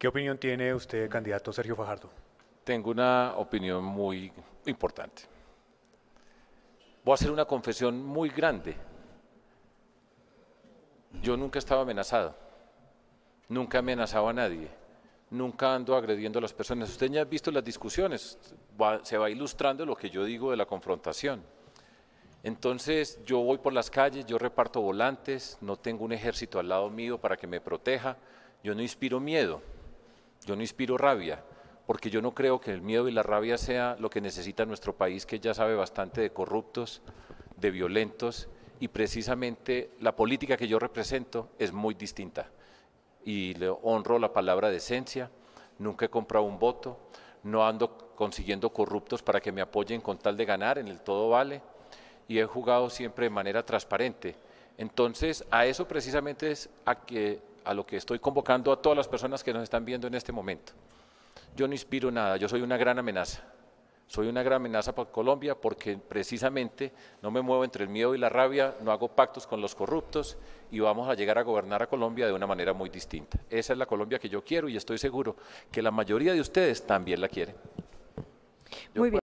¿Qué opinión tiene usted, candidato Sergio Fajardo? Tengo una opinión muy importante. Voy a hacer una confesión muy grande. Yo nunca estaba amenazado, nunca he amenazado a nadie, nunca ando agrediendo a las personas. Usted ya ha visto las discusiones, se va ilustrando lo que yo digo de la confrontación. Entonces yo voy por las calles, yo reparto volantes, no tengo un ejército al lado mío para que me proteja, yo no inspiro miedo. Yo no inspiro rabia, porque yo no creo que el miedo y la rabia sea lo que necesita nuestro país, que ya sabe bastante de corruptos, de violentos, y precisamente la política que yo represento es muy distinta. Y le honro la palabra de decencia, nunca he comprado un voto, no ando consiguiendo corruptos para que me apoyen con tal de ganar, en el todo vale, y he jugado siempre de manera transparente. Entonces, a eso precisamente es a que a lo que estoy convocando a todas las personas que nos están viendo en este momento. Yo no inspiro nada, yo soy una gran amenaza. Soy una gran amenaza para Colombia porque precisamente no me muevo entre el miedo y la rabia, no hago pactos con los corruptos y vamos a llegar a gobernar a Colombia de una manera muy distinta. Esa es la Colombia que yo quiero y estoy seguro que la mayoría de ustedes también la quieren. muy bien.